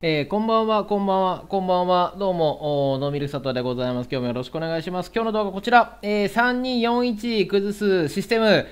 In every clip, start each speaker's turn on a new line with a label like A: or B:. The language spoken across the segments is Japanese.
A: えー、こんばんは、こんばんは、こんばんは。どうも、のノるミルサトでございます。今日もよろしくお願いします。今日の動画こちら、えー、3241崩すシステム、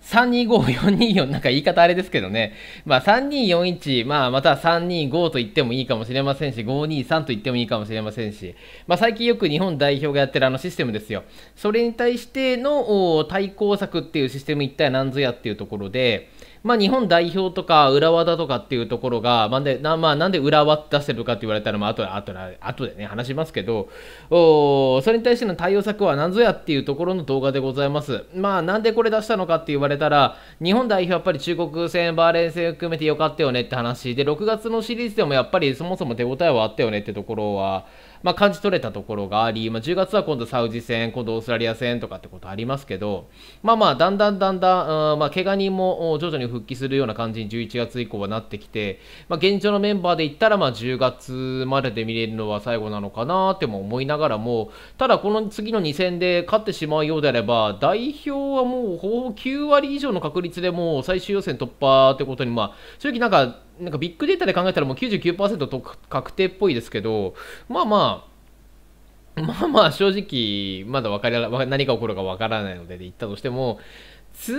A: 325424なんか言い方あれですけどね。まあ3241、まあまた325と言ってもいいかもしれませんし、523と言ってもいいかもしれませんし、まあ最近よく日本代表がやってるあのシステムですよ。それに対しての対抗策っていうシステム一体何ぞやっていうところで、まあ、日本代表とか浦和だとかっていうところが、まあでなまあ、なんで浦和出してるかって言われたら、まあ後で後後でね、話しますけどお、それに対しての対応策は何ぞやっていうところの動画でございます。まあ、なんでこれ出したのかって言われたら、日本代表やっぱり中国戦、バーレン戦含めてよかったよねって話で、6月のシリーズでもやっぱりそもそも手応えはあったよねってところは、まあ、感じ取れたところがあり、まあ、10月は今度サウジ戦、今度オーストラリア戦とかってことありますけど、まあまあ、だんだんだんだん、うん、まあ、怪我人も徐々に復帰するような感じに11月以降はなってきて、まあ、現状のメンバーで言ったら、まあ、10月までで見れるのは最後なのかなっても思いながらも、ただこの次の2戦で勝ってしまうようであれば、代表はもうほぼ9割以上の確率でもう最終予選突破ってことに、まあ、正直なんか、なんかビッグデータで考えたらもう99%と確定っぽいですけど、まあまあ、まあまあ正直、まだ分かり何が起こるかわからないのでで言ったとしても、次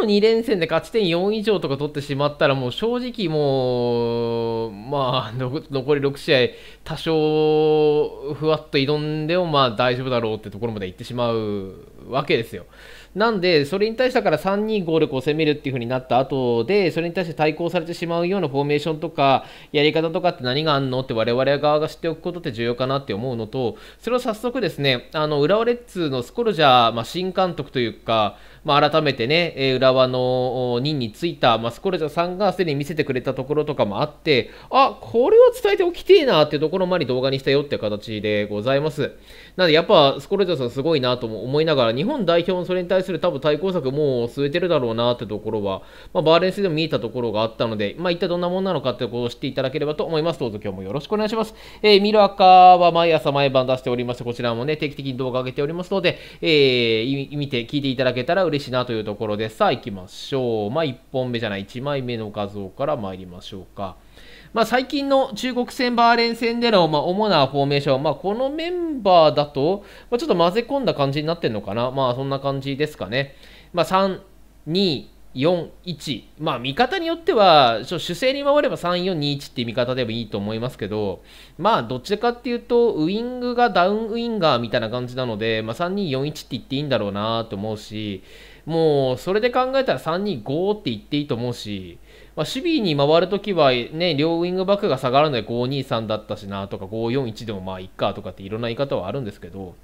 A: の2連戦で勝ち点4以上とか取ってしまったら、もう正直もう、まあ、残り6試合、多少ふわっと挑んでも、まあ大丈夫だろうってところまで行ってしまうわけですよ。なんで、それに対してから3-2-5でこう攻めるっていう風になった後で、それに対して対抗されてしまうようなフォーメーションとか、やり方とかって何があんのって我々側が知っておくことって重要かなって思うのと、それを早速ですね、あの、浦和レッズのスコルジャー、まあ、新監督というか、まあ、改めてね、えー、浦和の任についた、まあ、スコルジャーさんがすでに見せてくれたところとかもあって、あ、これを伝えておきてえなっていうところまで動画にしたよって形でございます。なので、やっぱスコルジャーさんすごいなと思いながら、日本代表のそれに対対する多分対抗策もう据えてるだろうなってところは、まあ、バーレンスでも見えたところがあったので、まあ、一体どんなものなのかってことを知っていただければと思います。どうぞ今日もよろしくお願いします。えー、ミルアカは毎朝毎晩出しておりまして、こちらもね、定期的に動画上げておりますので、えー、見て、聞いていただけたら嬉しいなというところで、さあ行きましょう。まあ、1本目じゃない、1枚目の画像から参りましょうか。まあ、最近の中国戦、バーレン戦での、まあ、主なフォーメーション、まあ、このメンバーだと、まあ、ちょっと混ぜ込んだ感じになってるのかな、まあ、そんな感じですかね。まあ、3、2、4、1、まあ、見方によっては、主勢に回れば3、4、2、1っていう見方でもいいと思いますけど、まあ、どっちかっていうと、ウイングがダウンウインガーみたいな感じなので、まあ、3、2、4、1って言っていいんだろうなと思うし、もう、それで考えたら3、2、5って言っていいと思うし、まあ、守備に回るときは、ね、両ウイングバックが下がるので5-2-3だったしなとか5-4-1でもまあいっかとかっていろんな言い方はあるんですけど、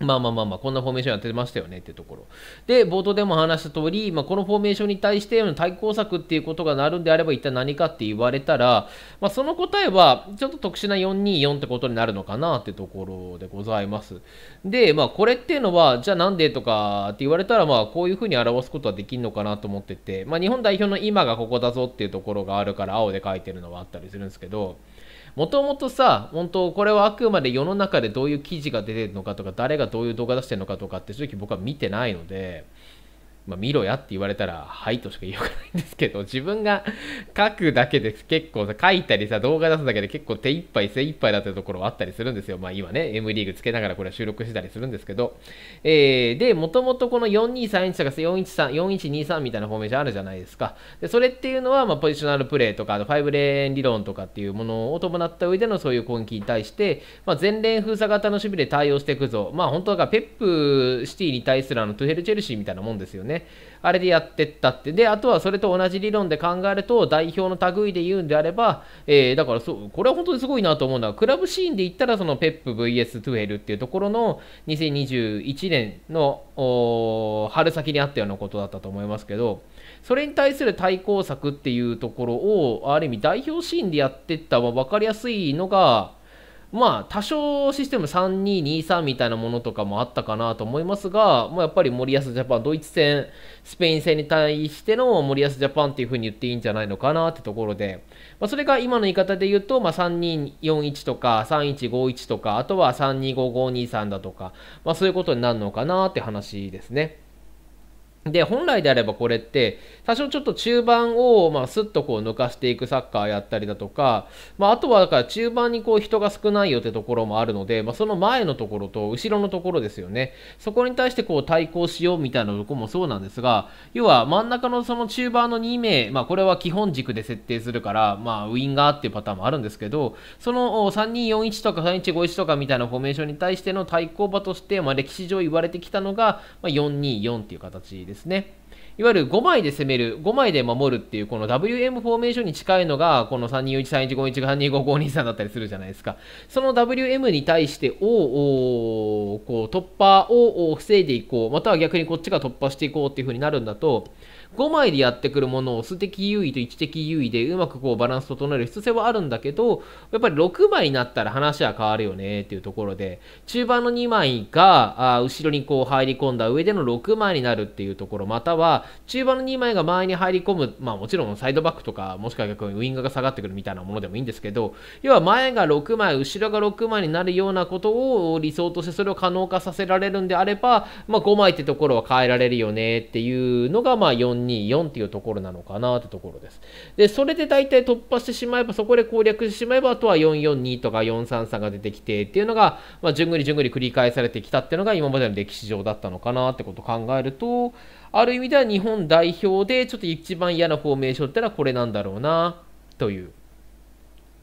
A: まあまあまあまあ、こんなフォーメーションやってましたよねっていうところ。で、冒頭でも話した通り、まあ、このフォーメーションに対しての対抗策っていうことがなるんであれば一体何かって言われたら、まあ、その答えはちょっと特殊な424ってことになるのかなってところでございます。で、まあこれっていうのは、じゃあなんでとかって言われたら、まあこういうふうに表すことはできるのかなと思ってて、まあ日本代表の今がここだぞっていうところがあるから青で書いてるのはあったりするんですけど、もともとさ本当これはあくまで世の中でどういう記事が出てるのかとか誰がどういう動画出してるのかとかって正直僕は見てないのでまあ、見ろやって言われたら、はいとしか言いようがないんですけど、自分が書くだけで結構さ、書いたりさ、動画出すだけで結構手一杯精一杯だったところはあったりするんですよ。まあ今ね、M リーグつけながらこれは収録してたりするんですけど、えー、で、もともとこの4231とか413、4123みたいなフォーメーションあるじゃないですか。で、それっていうのは、まあポジショナルプレーとか、あと5レーン理論とかっていうものを伴った上でのそういう攻撃に対して、まあ全連封鎖型の守備で対応していくぞ。まあ本当だからペップシティに対するあのトゥヘルチェルシーみたいなもんですよね。ね。あれでやってったって。で、あとはそれと同じ理論で考えると、代表の類で言うんであれば、えー、だからそう、これは本当にすごいなと思うのは、クラブシーンで言ったら、そのペップ v s ヘルっていうところの2021年の春先にあったようなことだったと思いますけど、それに対する対抗策っていうところを、ある意味代表シーンでやってった分かりやすいのが、まあ多少システム3223みたいなものとかもあったかなと思いますが、まあ、やっぱり森保ジャパンドイツ戦スペイン戦に対しての森保ジャパンっていうふうに言っていいんじゃないのかなってところで、まあ、それが今の言い方で言うと、まあ、3241とか3151とかあとは325523だとか、まあ、そういうことになるのかなって話ですね。で、本来であればこれって、多少ちょっと中盤を、まあ、スッとこう抜かしていくサッカーやったりだとか、まあ、あとはだから中盤にこう人が少ないよってところもあるので、まあ、その前のところと後ろのところですよね。そこに対してこう対抗しようみたいなとこもそうなんですが、要は真ん中のその中盤の2名、まあ、これは基本軸で設定するから、まあ、ウィンガーっていうパターンもあるんですけど、その3241とか3151とかみたいなフォーメーションに対しての対抗馬として、まあ、歴史上言われてきたのが、まあ、424っていう形です。ですね。いわゆる5枚で攻める、5枚で守るっていう、この WM フォーメーションに近いのが、この32131515223だったりするじゃないですか。その WM に対して、を、こう突破を防いでいこう、または逆にこっちが突破していこうっていう風になるんだと、5枚でやってくるものを素的優位と位置的優位でうまくこうバランス整える必要性はあるんだけど、やっぱり6枚になったら話は変わるよねっていうところで、中盤の2枚があ後ろにこう入り込んだ上での6枚になるっていうところ、または中盤の2枚が前に入り込む、まあもちろんサイドバックとか、もしくは逆にウイングが下がってくるみたいなものでもいいんですけど、要は前が6枚、後ろが6枚になるようなことを理想としてそれを可能化させられるんであれば、まあ5枚ってところは変えられるよねっていうのが、まあ4 324っていうところなのかなってところです。で、それで大体突破してしまえば、そこで攻略してしまえば、あとは442とか433が出てきてっていうのが、まあ、じゅんぐりじゅんぐり繰り返されてきたっていうのが今までの歴史上だったのかなってことを考えると、ある意味では日本代表でちょっと一番嫌なフォーメーションってのはこれなんだろうな、という。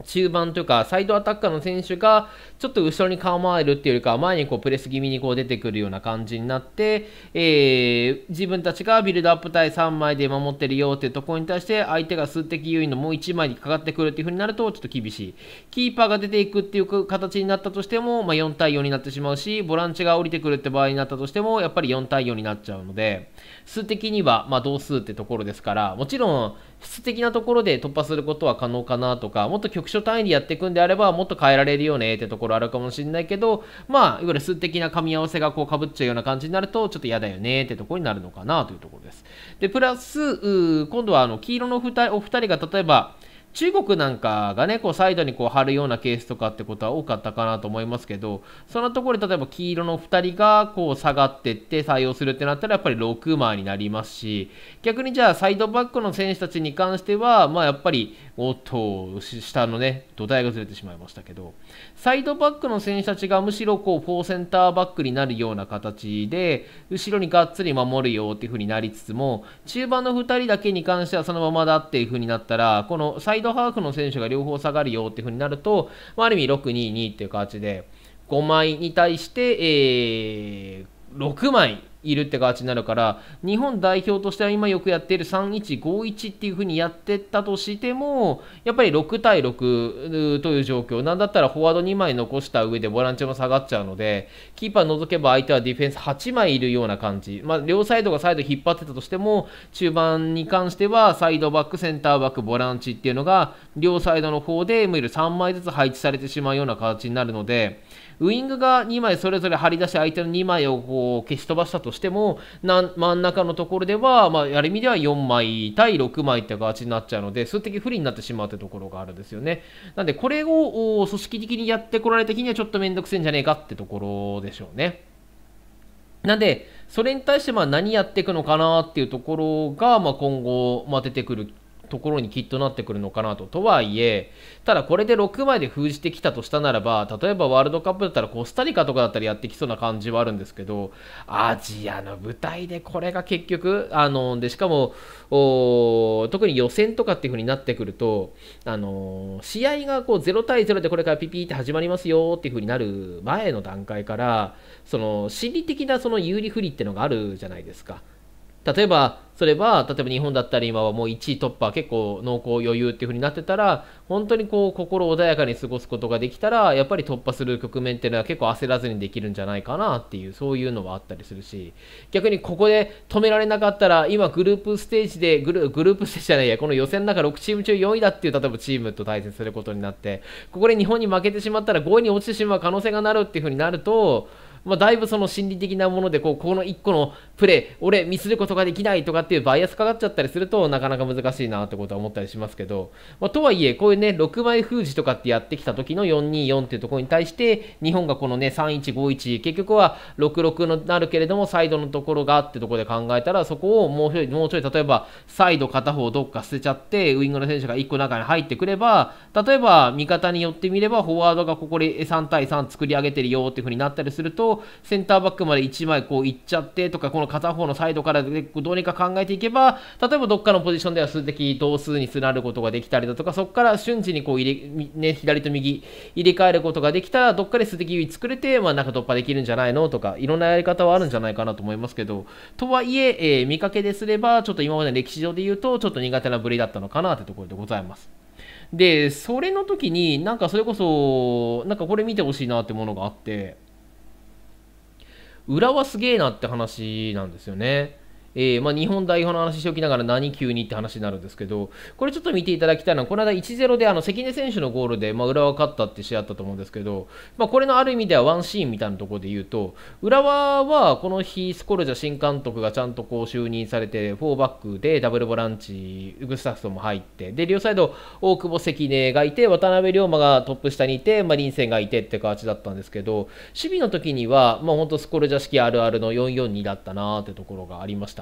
A: 中盤というか、サイドアタッカーの選手が、ちょっと後ろに構えるっていうよりか、前にこうプレス気味にこう出てくるような感じになって、えー、自分たちがビルドアップ対3枚で守ってるよっていうところに対して、相手が数的優位のもう1枚にかかってくるっていう風になると、ちょっと厳しい。キーパーが出ていくっていう形になったとしても、まあ、4対4になってしまうし、ボランチが降りてくるって場合になったとしても、やっぱり4対4になっちゃうので、数的には、ま同数ってところですから、もちろん、質的なところで突破することは可能かなとか、もっと局所単位でやっていくんであれば、もっと変えられるよねってところあるかもしれないけど、まあ、いわゆる数的な噛み合わせがこう被っちゃうような感じになると、ちょっと嫌だよねってところになるのかなというところです。で、プラス、今度はあの黄色のお二人が例えば、中国なんかがね、こうサイドにこう貼るようなケースとかってことは多かったかなと思いますけど、そのところで例えば黄色の2人がこう下がってって採用するってなったらやっぱり6枚になりますし、逆にじゃあサイドバックの選手たちに関しては、まあやっぱり、おっと、下のね、土台がずれてしまいましたけど、サイドバックの選手たちがむしろこう4センターバックになるような形で、後ろにがっつり守るよっていう風になりつつも、中盤の2人だけに関してはそのままだっていう風になったら、このサイドハーフの選手が両方下がるよっていうふうになると、まあ、ある意味622っていう形で5枚に対して、えー、6枚いるって形になるから日本代表としては今よくやっている3151っていう風にやってったとしてもやっぱり6対6という状況なんだったらフォワード2枚残した上でボランチも下がっちゃうのでキーパー除けば相手はディフェンス8枚いるような感じ、まあ、両サイドがサイド引っ張ってたとしても中盤に関してはサイドバックセンターバックボランチっていうのが両サイドの方でいわゆる3枚ずつ配置されてしまうような形になるので。ウイングが2枚それぞれ張り出し相手の2枚をこう消し飛ばしたとしてもな真ん中のところでは、まあ、やる意味では4枚対6枚って形になっちゃうので数的不利になってしまうというところがあるんですよねなんでこれを組織的にやってこられた日にはちょっとめんどくせえんじゃねえかってところでしょうねなんで、それに対してまあ何やっていくのかなっていうところが、まあ、今後、まあ、出てくるところにきっとなってくるのかなと。とはいえ、ただこれで6枚で封じてきたとしたならば、例えばワールドカップだったらコスタリカとかだったらやってきそうな感じはあるんですけど、アジアの舞台でこれが結局、あの、で、しかも、特に予選とかっていう風になってくると、あの、試合がこう0対0でこれからピピって始まりますよっていう風になる前の段階から、その、心理的なその有利不利ってのがあるじゃないですか。例えばそれは例えば日本だったら今はもう1位突破結構濃厚余裕っていう風になってたら本当にこう心穏やかに過ごすことができたらやっぱり突破する局面っていうのは結構焦らずにできるんじゃないかなっていうそういうのはあったりするし逆にここで止められなかったら今グループステージでグルグループステージじゃないやこの予選の中6チーム中4位だっていう例えばチームと対戦することになってここで日本に負けてしまったら5位に落ちてしまう可能性がなるっていう風になるとまあ、だいぶその心理的なものでここの1個のプレー俺ミスることができないとかっていうバイアスかかっちゃったりするとなかなか難しいなってことは思ったりしますけど、まあ、とはいえこういうね6枚封じとかってやってきた時の424っていうところに対して日本がこのね3151結局は66のなるけれどもサイドのところがってところで考えたらそこをもうちょいもうちょい例えばサイド片方どっか捨てちゃってウイングの選手が1個中に入ってくれば例えば味方によってみればフォワードがここで3対3作り上げてるよっていうふうになったりするとセンターバックまで1枚こういっちゃってとかこの片方のサイドからでどうにか考えていけば例えばどっかのポジションでは数的同数になることができたりだとかそこから瞬時にこう入れ、ね、左と右入れ替えることができたらどっかで数的優位作れて、まあ、なんか突破できるんじゃないのとかいろんなやり方はあるんじゃないかなと思いますけどとはいええー、見かけですればちょっと今までの歴史上で言うとちょっと苦手なぶりだったのかなってところでございます。でそれの時になんかそれこそなんかこれ見てほしいなってものがあって裏はすげえなって話なんですよね。えー、まあ、日本代表の話しておきながら何急にって話になるんですけど、これちょっと見ていただきたいのは、この間1-0であの関根選手のゴールで、まあ、浦和勝ったって試合あったと思うんですけど、まあ、これのある意味ではワンシーンみたいなところで言うと、浦和はこの日、スコルジャ新監督がちゃんとこう就任されて、4バックでダブルボランチ、グスタフトも入って、で両サイド、大久保関根がいて、渡辺龍馬がトップ下にいて、まあ、林ンがいてって形だったんですけど、守備の時には、まあ、本当スコルジャ式あるあるの4-4-2だったなってところがありました。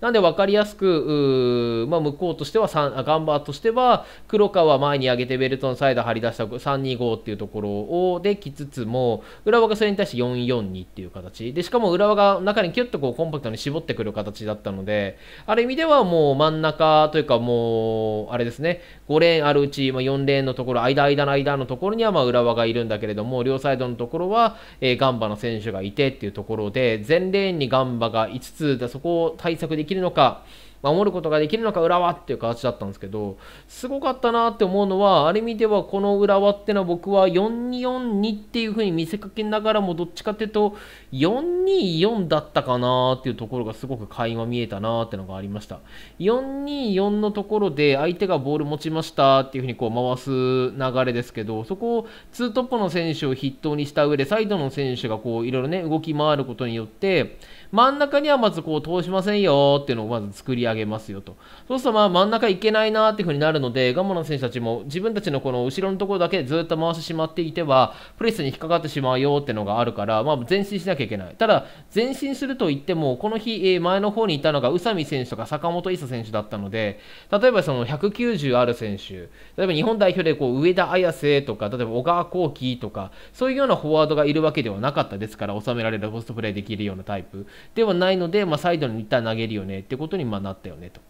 A: なんで分かりやすく、まあ、向こうとしては、ガンバーとしては、黒川前に上げてベルトのサイド張り出した325っていうところをできつつも、浦和がそれに対して442っていう形。で、しかも浦和が中にキュッとこうコンパクトに絞ってくる形だったので、ある意味ではもう真ん中というかもう、あれですね、5レーンあるうち、まあ、4レーンのところ、間、間の間のところにはまあ浦和がいるんだけれども、両サイドのところは、えー、ガンバの選手がいてっていうところで、全レーンにガンバが5つ、そこを対策でできるのか守ることができるのか浦和っていう形だったんですけどすごかったなって思うのはある意味ではこの浦和ってのは僕は4242っていう風に見せかけながらもどっちかっていうと424だったかなっていうところがすごく垣間見えたなってのがありました424のところで相手がボール持ちましたっていう風にこう回す流れですけどそこをツートップの選手を筆頭にした上でサイドの選手がこういろいろね動き回ることによって真ん中にはまずこう通しませんよっていうのをまず作り上げますよと。そうするとまあ真ん中いけないなっていうふうになるので、ガモの選手たちも自分たちのこの後ろのところだけずっと回してしまっていては、プレスに引っかかってしまうよっていうのがあるから、まあ前進しなきゃいけない。ただ、前進すると言っても、この日、前の方にいたのが宇佐美選手とか坂本伊佐選手だったので、例えばその190ある選手、例えば日本代表でこう上田綾瀬とか、例えば小川幸輝とか、そういうようなフォワードがいるわけではなかったですから、収められるポストプレーできるようなタイプ。ではないので、まあ、サイドに一旦投げるよねってことにまなったよねと。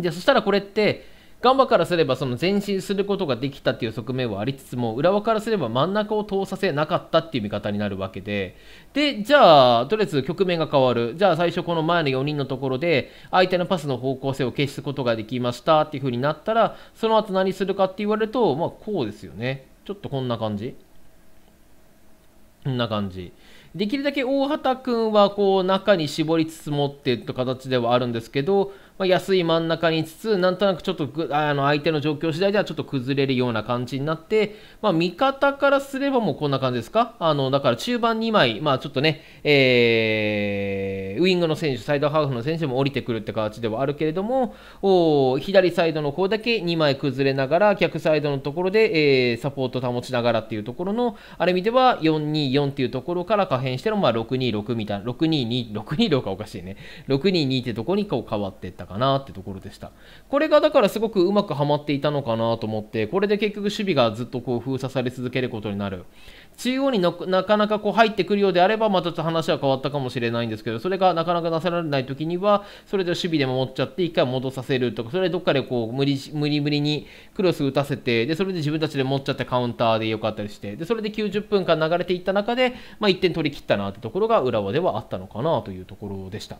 A: じゃあそしたらこれってガンバからすればその前進することができたっていう側面はありつつも浦和からすれば真ん中を通させなかったっていう見方になるわけででじゃあとりあえず局面が変わるじゃあ最初この前の4人のところで相手のパスの方向性を消すことができましたっていうふうになったらその後何するかって言われるとまあこうですよねちょっとこんな感じこんな感じできるだけ大畑君はこう中に絞りつつもっていった形ではあるんですけどまあ、安い真ん中につつ、なんとなくちょっとあの相手の状況次第ではちょっと崩れるような感じになって、まあ、味方からすればもうこんな感じですか。あのだから中盤2枚、まあ、ちょっとね、えー、ウイングの選手、サイドハーフの選手も降りてくるって形ではあるけれども、お左サイドの方だけ2枚崩れながら、逆サイドのところで、えー、サポート保ちながらっていうところの、あれ見ては424っていうところから可変しての、まあ、626みたいな、622、626がおかしいね。622ってとこにこう変わっていったかなってところでした。これがだからすごくうまくはまっていたのかなと思って、これで結局守備がずっとこう封鎖され続けることになる。中央になかなかこう入ってくるようであれば、またちょっと話は変わったかもしれないんですけど、それがなかなかなさられない時には、それで守備で守っちゃって、一回戻させるとか、それでどっかでこう無理無理無理にクロス打たせて、で、それで自分たちで持っちゃってカウンターでよかったりして、で、それで90分間流れていった中で、まあ、1点取り切ったなってところが浦和ではあったのかなというところでした。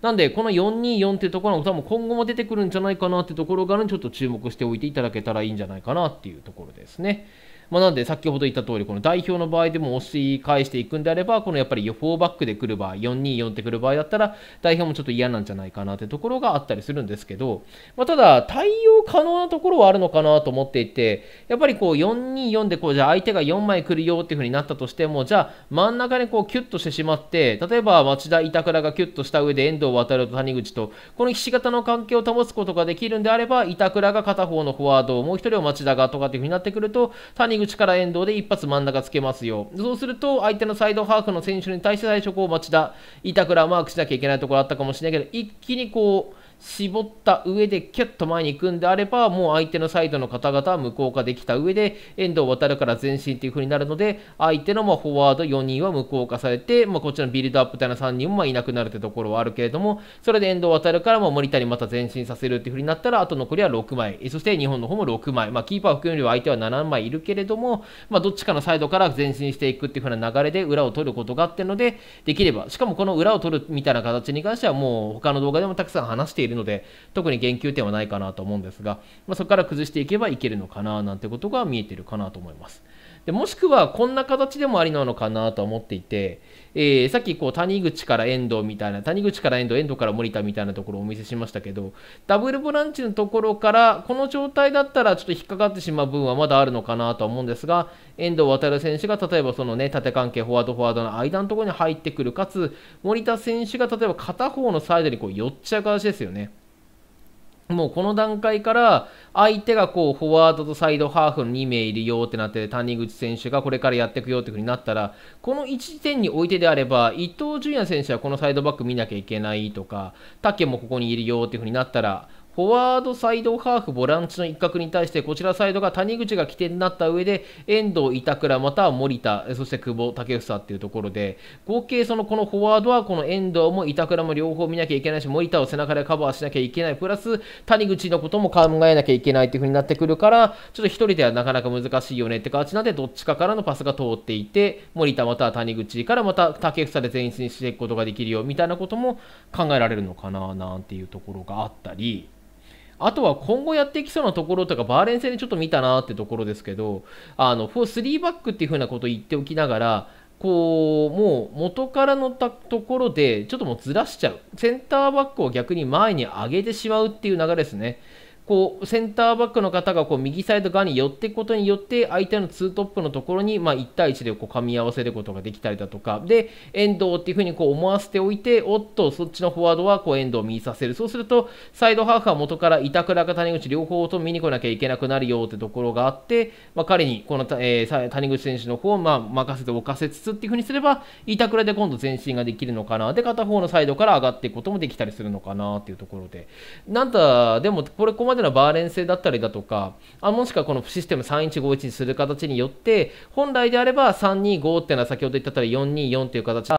A: なんで、この424っていうところの多分今後も出てくるんじゃないかなってところからちょっと注目しておいていただけたらいいんじゃないかなっていうところですね。まあ、なので先ほど言った通りこの代表の場合でも押し返していくんであればこのやっぱり4バックで来る場合424って来る場合だったら代表もちょっと嫌なんじゃないかなってところがあったりするんですけど、まあ、ただ対応可能なところはあるのかなと思っていてやっぱりこう424でこうじゃあ相手が4枚来るよっていう風になったとしてもじゃあ真ん中にこうキュッとしてしまって例えば町田板倉がキュッとした上で遠藤渡ると谷口とこのひし形の関係を保つことができるんであれば板倉が片方のフォワードもう1人を町田がとかっていう風になってくると谷口口から遠藤で一発真ん中つけますよ。そうすると、相手のサイドハーフの選手に対して最初、こう、町田、板倉マークしなきゃいけないところあったかもしれないけど、一気にこう、絞った上でキュッと前に行くんであればもう相手のサイドの方々は無効化できた上で遠藤航から前進という風になるので相手のまフォワード4人は無効化されて、まあ、こっちのビルドアップ隊の3人もまいなくなるというところはあるけれどもそれで遠藤航からも森田にまた前進させるという風になったらあと残りは6枚そして日本の方も6枚、まあ、キーパー含めれば相手は7枚いるけれども、まあ、どっちかのサイドから前進していくという風な流れで裏を取ることがあってのでできればしかもこの裏を取るみたいな形に関してはもう他の動画でもたくさん話しているるので特に言及点はないかなと思うんですが、まあ、そこから崩していけばいけるのかななんてことが見えてるかなと思います。でもしくはこんな形でもありなのかなとは思っていて、えー、さっきこう谷口から遠藤みたいな谷口から遠藤遠藤から森田みたいなところをお見せしましたけどダブルボランチのところからこの状態だったらちょっと引っかかってしまう分はまだあるのかなとは思うんですが遠藤航選手が例えばそのね縦関係フォワードフォワードの間のところに入ってくるかつ森田選手が例えば片方のサイドにこう寄っちゃう形ですよね。もうこの段階から相手がこうフォワードとサイドハーフの2名いるよってなって谷口選手がこれからやっていくよって風になったらこの1点においてであれば伊東純也選手はこのサイドバック見なきゃいけないとか竹もここにいるよって風になったらフォワード、サイド、ハーフ、ボランチの一角に対して、こちらサイドが谷口が起点になった上で、遠藤、板倉、または森田、そして久保、竹房っていうところで、合計そのこのフォワードは、この遠藤も板倉も両方見なきゃいけないし、森田を背中でカバーしなきゃいけない、プラス谷口のことも考えなきゃいけないっていう風になってくるから、ちょっと1人ではなかなか難しいよねって感じなんで、どっちかからのパスが通っていて、森田または谷口からまた竹房で前日にしていくことができるよみたいなことも考えられるのかななんていうところがあったり。あとは今後やっていきそうなところとか、バーレン戦でちょっと見たなってところですけど、あの、4、3バックっていうふうなことを言っておきながら、こう、もう元からのたところで、ちょっともうずらしちゃう。センターバックを逆に前に上げてしまうっていう流れですね。こうセンターバックの方がこう右サイド側に寄っていくことによって相手のツートップのところにま1対1でこう噛み合わせることができたりだとかで遠藤っていうふうにこう思わせておいておっとそっちのフォワードはこう遠藤を見させるそうするとサイドハーフは元から板倉か谷口両方と見に来なきゃいけなくなるよってところがあって、まあ、彼にこの、えー、谷口選手の方をま任せておかせつつっていうふうにすれば板倉で今度前進ができるのかなで片方のサイドから上がっていくこともできたりするのかなっていうところでなんだでもこれここまででのバーレン性だったりだとかあもしくはこのシステム3151にする形によって本来であれば325っていうのは先ほど言ったとおり424っていう形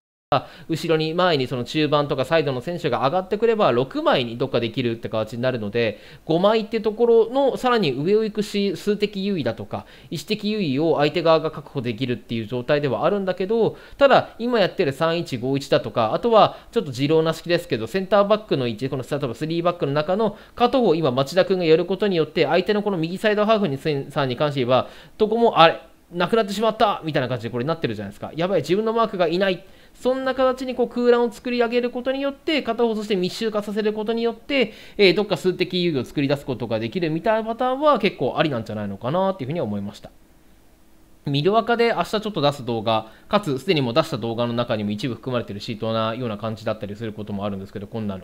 A: 後ろに前にその中盤とかサイドの選手が上がってくれば6枚にどっかできるって形になるので5枚ってところのさらに上を行くし数的優位だとか思的優位を相手側が確保できるっていう状態ではあるんだけどただ今やってる3151だとかあとはちょっと持論な式ですけどセンターバックの位置この例えば3バックの中の加藤を今町田君がやることによって相手のこの右サイドハーフにさんに関して言えばどこもあれなくなってしまったみたいな感じでこれなってるじゃないですかやばい自分のマークがいないそんな形にこう空欄を作り上げることによって、片方そして密集化させることによって、えー、どっか数的優位を作り出すことができるみたいなパターンは結構ありなんじゃないのかなっていうふうには思いました。ミルアカで明日ちょっと出す動画、かつすでにも出した動画の中にも一部含まれてるシートなような感じだったりすることもあるんですけど、こんなの。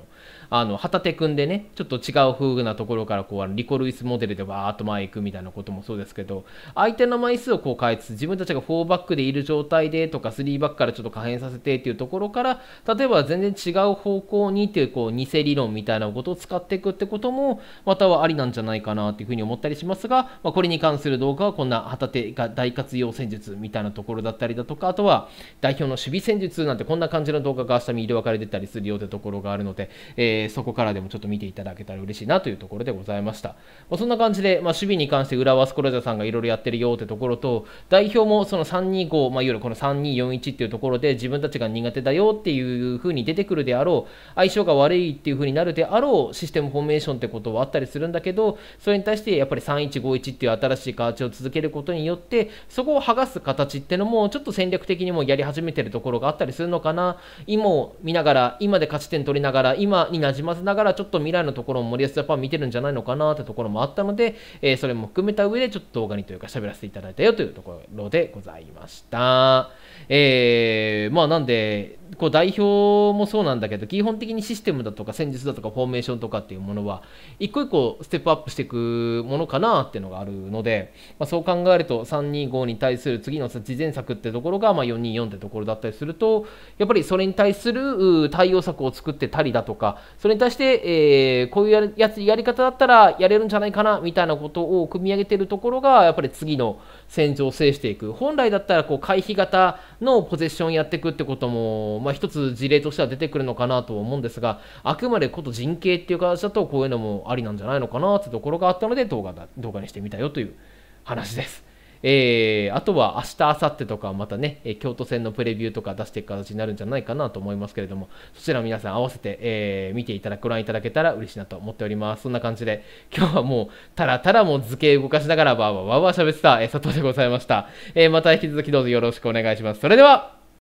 A: あの、旗手くんでね、ちょっと違う風なところからこう、あのリコルイスモデルでわーっと前行くみたいなこともそうですけど、相手の枚数をこう変えつつ、自分たちが4バックでいる状態でとか、3バックからちょっと可変させてっていうところから、例えば全然違う方向にっていう、こう、偽理論みたいなことを使っていくってことも、またはありなんじゃないかなっていうふうに思ったりしますが、まあ、これに関する動画はこんな旗手が大活用戦術みたいなところだったりだとかあとは代表の守備戦術なんてこんな感じの動画が明日見分かれ出たりするようなところがあるので、えー、そこからでもちょっと見ていただけたら嬉しいなというところでございました、まあ、そんな感じで、まあ、守備に関して浦和スコラジャさんがいろいろやってるよってところと代表もその325、まあ、いわゆるこの3241っていうところで自分たちが苦手だよっていうふうに出てくるであろう相性が悪いっていうふうになるであろうシステムフォーメーションってことはあったりするんだけどそれに対してやっぱり3151っていう新しい形を続けることによってそこを剥がす形ってのもちょっと戦略的にもやり始めてるところがあったりするのかな今を見ながら今で勝ち点取りながら今になじませながらちょっと未来のところも森保ジャパン見てるんじゃないのかなってところもあったので、えー、それも含めた上でちょっと動画にというか喋らせていただいたよというところでございました。えー、まあなんで、こう代表もそうなんだけど、基本的にシステムだとか戦術だとかフォーメーションとかっていうものは、一個一個ステップアップしていくものかなっていうのがあるので、まあ、そう考えると、325に対する次の事前策ってところが、まあ、424ってところだったりすると、やっぱりそれに対する対応策を作ってたりだとか、それに対して、えー、こういうやつやり方だったらやれるんじゃないかなみたいなことを組み上げてるところが、やっぱり次の戦場を制していく。本来だったらこう回避型のポゼッションやっていくってことも、まあ、一つ事例としては出てくるのかなと思うんですがあくまでこと人形っていう形だとこういうのもありなんじゃないのかなってところがあったので動画が動画にしてみたよという話です。えー、あとは明日、明後日とかまたね、え京都戦のプレビューとか出していく形になるんじゃないかなと思いますけれども、そちら皆さん合わせて、えー、見ていただく、ご覧いただけたら嬉しいなと思っております。そんな感じで、今日はもう、たらたらもう図形動かしながら、ばーばーばーばー喋ってた、えー、佐藤でございました。えまた引き続きどうぞよろしくお願いします。それでは